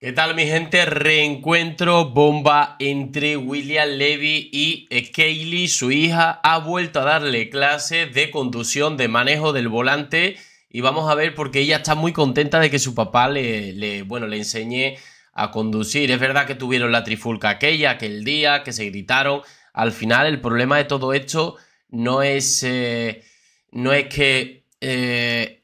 ¿Qué tal mi gente? Reencuentro bomba entre William Levy y eh, Kaylee, su hija, ha vuelto a darle clases de conducción, de manejo del volante y vamos a ver porque ella está muy contenta de que su papá le, bueno, le enseñe a conducir. Es verdad que tuvieron la trifulca aquella, aquel día, que se gritaron. Al final el problema de todo esto no es, eh, no es que... Eh,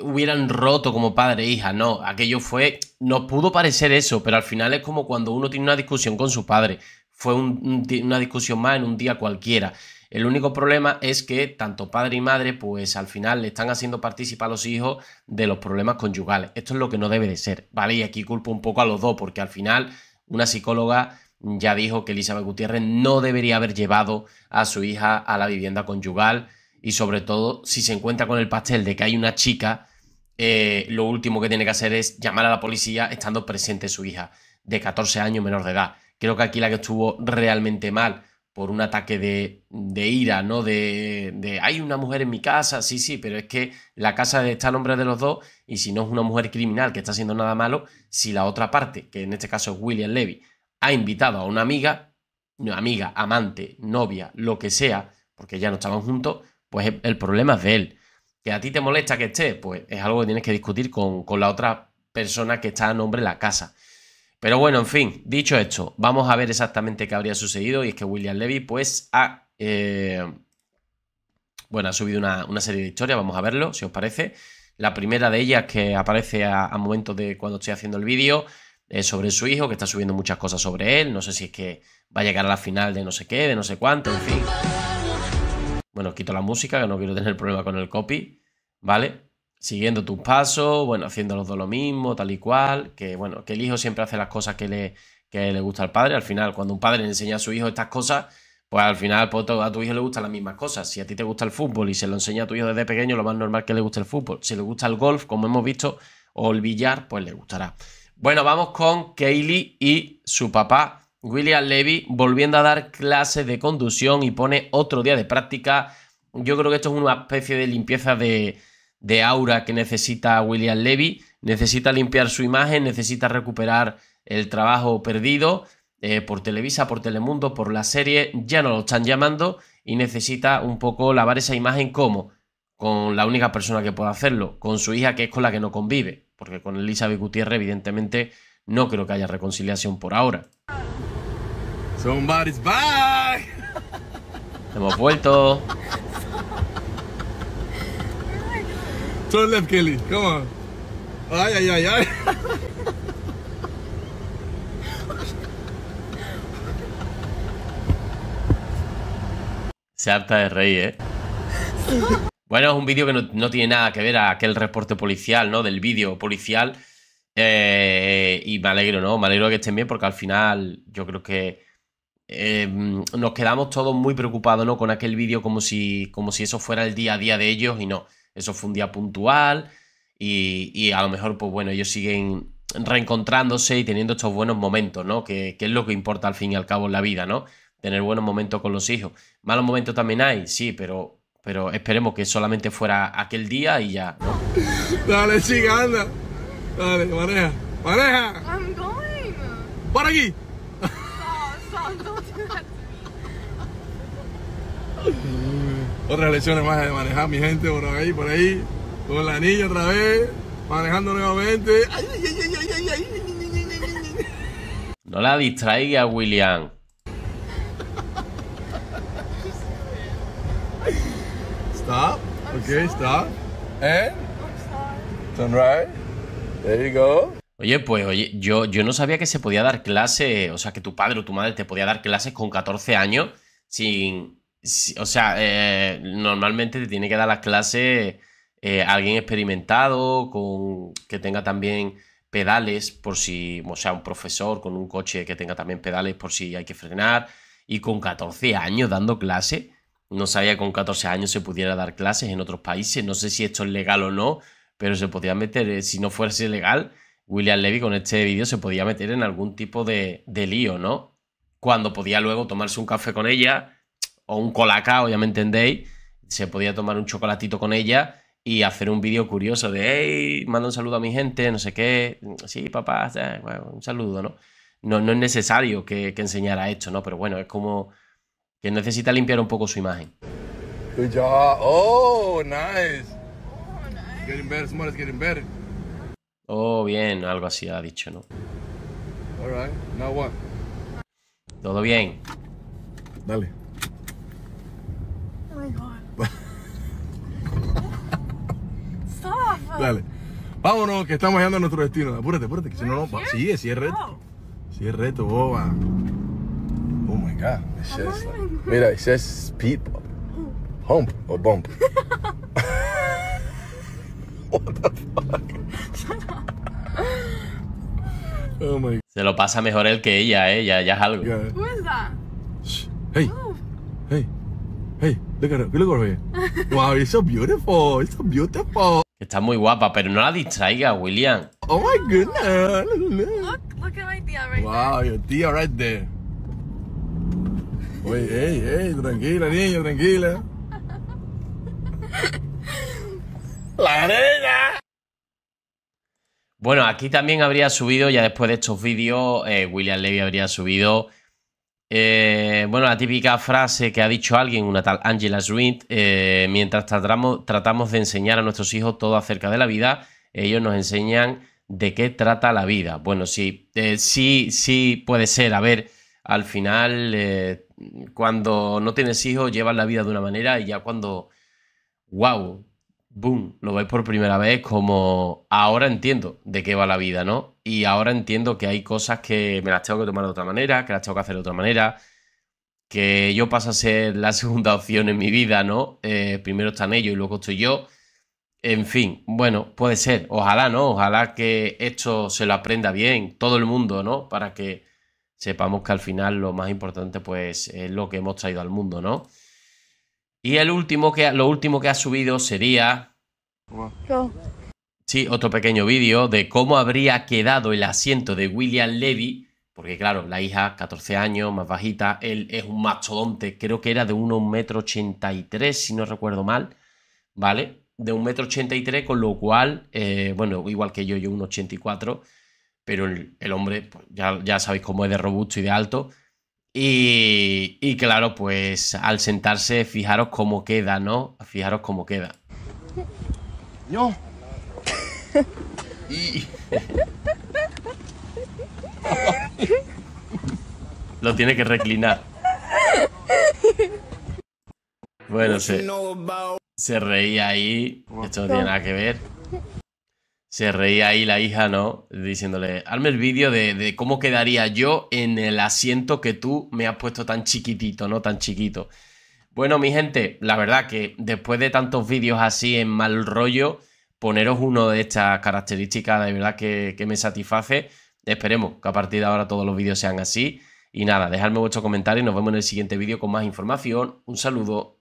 hubieran roto como padre e hija, no, aquello fue, nos pudo parecer eso, pero al final es como cuando uno tiene una discusión con su padre, fue una discusión más en un día cualquiera. El único problema es que tanto padre y madre, pues al final le están haciendo participar a los hijos de los problemas conyugales. Esto es lo que no debe de ser, ¿vale? Y aquí culpo un poco a los dos, porque al final una psicóloga ya dijo que Elizabeth Gutiérrez no debería haber llevado a su hija a la vivienda conyugal y sobre todo si se encuentra con el pastel de que hay una chica, eh, lo último que tiene que hacer es llamar a la policía estando presente su hija de 14 años menor de edad. Creo que aquí la que estuvo realmente mal por un ataque de, ira, ¿no? De, hay una mujer en mi casa, sí, sí, pero es que la casa está al hombre de los dos y si no es una mujer criminal que está haciendo nada malo, si la otra parte, que en este caso es William Levy, ha invitado a una amiga, amiga, amante, novia, lo que sea, porque ya no estaban juntos, pues el problema es de él. ¿Que a ti te molesta que esté? Pues es algo que tienes que discutir con, la otra persona que está a nombre de la casa. Pero bueno, en fin, dicho esto, vamos a ver exactamente qué habría sucedido y es que William Levy pues ha... Eh, bueno, ha subido una, serie de historias, vamos a verlo, si os parece. La primera de ellas que aparece a, momentos de cuando estoy haciendo el vídeo es sobre su hijo, que está subiendo muchas cosas sobre él, no sé si es que va a llegar a la final de no sé qué, de no sé cuánto, en fin. Bueno, quito la música, que no quiero tener problema con el copy, ¿vale? Siguiendo tus pasos, bueno, haciendo los dos lo mismo, tal y cual, que bueno, que el hijo siempre hace las cosas que le, que le gusta al padre. Al final, cuando un padre le enseña a su hijo estas cosas, pues al final pues, a tu hijo le gustan las mismas cosas. Si a ti te gusta el fútbol y se lo enseña a tu hijo desde pequeño, lo más normal que le guste el fútbol. Si le gusta el golf, como hemos visto, o el billar, pues le gustará. Bueno, vamos con Kaylee y su papá William Levy volviendo a dar clases de conducción y pone otro día de práctica. Yo creo que esto es una especie de limpieza de, aura que necesita William Levy. Necesita limpiar su imagen, necesita recuperar el trabajo perdido eh, por Televisa, por Telemundo, por la serie. Ya no lo están llamando y necesita un poco lavar esa imagen como con la única persona que puede hacerlo, con su hija que es con la que no convive, porque con Elizabeth Gutiérrez evidentemente no creo que haya reconciliación por ahora. Somebody's back. Hemos vuelto. Turn left, Kelly. Come on. Ay, ay, ay, ay. Se harta de rey, ¿eh? Bueno, es un vídeo que no, no, tiene nada que ver a aquel reporte policial, ¿no? Del vídeo policial. Eh, y me alegro, ¿no? Me alegro que estén bien porque al final yo creo que Em, nos quedamos todos muy preocupados ¿no? con aquel vídeo como si, como si eso fuera el día a día de ellos y no, eso fue un día puntual y, y a lo mejor pues bueno, ellos siguen reencontrándose y teniendo estos buenos momentos, ¿no? Que, que, es lo que importa al fin y al cabo en la vida, ¿no? Tener buenos momentos con los hijos. Malos momentos también hay, sí, pero, pero esperemos que solamente fuera aquel día y ya, Dale, chica, anda. Dale, maneja, maneja. aquí otra Otras lecciones más de manejar, mi gente, por ahí, por ahí. Con la niña otra vez, manejando nuevamente. no la distraiga, William. Stop. Okay, stop. And turn right. There you go. Oye, pues oye, yo, yo no sabía que se podía dar clase, o sea, que tu padre o tu madre te podía dar clases con 14 años sin... o sea, eh, normalmente te tiene que dar las clases eh, alguien experimentado, con, que tenga también pedales por si, o sea, un profesor con un coche que tenga también pedales por si hay que frenar. Y con 14 años dando clases, no sabía que con 14 años se pudiera dar clases en otros países. No sé si esto es legal o no, pero se podía meter, eh, si no fuese legal, William Levy con este vídeo se podía meter en algún tipo de, de lío, ¿no? Cuando podía luego tomarse un café con ella o un colacao, ya me entendéis, se podía tomar un chocolatito con ella y hacer un vídeo curioso de, hey, mando un saludo a mi gente, no sé qué, sí, papá, eh, un saludo, ¿no? ¿no? es necesario que, enseñara esto, ¿no? Pero bueno, es como que necesita limpiar un poco su imagen. Good Oh, nice. Getting better, getting Oh, bien, algo así ha dicho, ¿no? now what? Todo bien. Dale. Oh my God. Stop. Dale. Vámonos, que estamos llegando a nuestro destino. Apúrate, apúrate, que si no, no. Sigue, sí, es reto. Sí, es reto, boba. Oh my God. It's mira, it says speed hump o bump. what the fuck? Oh Se lo pasa mejor él que ella, eh. Ya, ya es algo. Who is that? Hey. Hey. Hey, look at her. Look at her. wow, it's so beautiful. It's so beautiful. Está muy guapa, pero no la distraiga, William. Oh my goodness. Look, look at my tía right there. Wow, your tía right there. Oye, hey, hey, tranquila, niño, tranquila. ¡La arena! Bueno, aquí también habría subido, ya después de estos vídeos, eh, William Levy habría subido, eh, bueno, la típica frase que ha dicho alguien, una tal Angela Sweet. Eh, mientras tratamos, tratamos de enseñar a nuestros hijos todo acerca de la vida, ellos nos enseñan de qué trata la vida. Bueno, sí, sí, sí puede ser, a ver, al final, cuando no tienes hijos, llevas la vida de una manera y ya cuando, wow, boom, lo veis por primera vez como ahora entiendo de qué va la vida, ¿no? Y ahora entiendo que hay cosas que me las tengo que tomar de otra manera, que las tengo que hacer de otra manera, que yo paso a ser la segunda opción en mi vida, ¿no? Eh, primero están ellos y luego estoy yo. En fin, bueno, puede ser, ojalá, ¿no? Ojalá que esto se lo aprenda bien todo el mundo, ¿no? Para que sepamos que al final lo más importante pues es lo que hemos traído al mundo, ¿no? Y el último que, lo último que ha subido sería... Sí, otro pequeño vídeo de cómo habría quedado el asiento de William Levy, porque claro, la hija, 14 años, más bajita, él es un mastodonte, creo que era de 1,83 si no recuerdo mal, ¿vale? De 1,83 con lo cual, eh, bueno, igual que yo, yo 1,84, pero el, hombre, pues, ya, ya sabéis cómo es de robusto y de alto, y, claro, pues al sentarse, fijaros cómo queda, ¿no? Fijaros cómo queda. Lo tiene que reclinar. Bueno, se, se reía ahí. Esto no tiene nada que ver. Se reía ahí la hija, ¿no? Diciéndole, hazme el vídeo de, cómo quedaría yo en el asiento que tú me has puesto tan chiquitito, ¿no? Tan chiquito. Bueno, mi gente, la verdad que después de tantos vídeos así en mal rollo, poneros uno de estas características de verdad que, que me satisface. Esperemos que a partir de ahora todos los vídeos sean así. Y nada, dejadme vuestro comentario y nos vemos en el siguiente vídeo con más información. Un saludo.